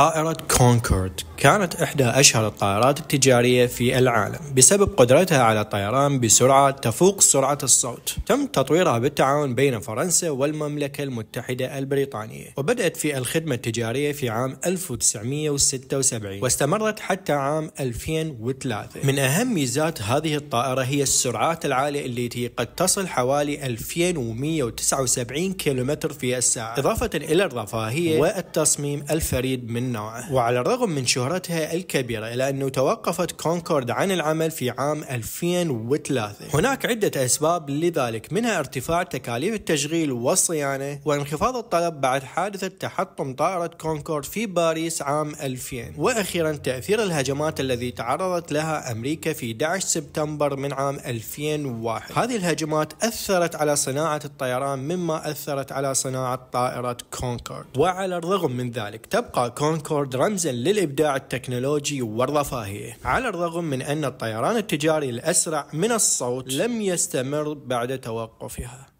طائرة كونكورد كانت إحدى أشهر الطائرات التجارية في العالم بسبب قدرتها على الطيران بسرعة تفوق سرعة الصوت تم تطويرها بالتعاون بين فرنسا والمملكة المتحدة البريطانية وبدأت في الخدمة التجارية في عام 1976 واستمرت حتى عام 2003 من أهم ميزات هذه الطائرة هي السرعات العالية التي قد تصل حوالي 2179 كيلومتر في الساعة إضافة إلى الرفاهية والتصميم الفريد من من نوعه وعلى الرغم من شهرتها الكبيرة إلا أنه توقفت كونكورد عن العمل في عام 2003 هناك عدة أسباب لذلك منها ارتفاع تكاليف التشغيل والصيانة وانخفاض الطلب بعد حادثة تحطم طائرة كونكورد في باريس عام 2000 وأخيرا تأثير الهجمات الذي تعرضت لها أمريكا في 11 سبتمبر من عام 2001 هذه الهجمات أثرت على صناعة الطيران مما أثرت على صناعة طائرة كونكورد وعلى الرغم من ذلك تبقى كونكورد كونكورد رمزا للإبداع التكنولوجي والرفاهية على الرغم من أن الطيران التجاري الأسرع من الصوت لم يستمر بعد توقفها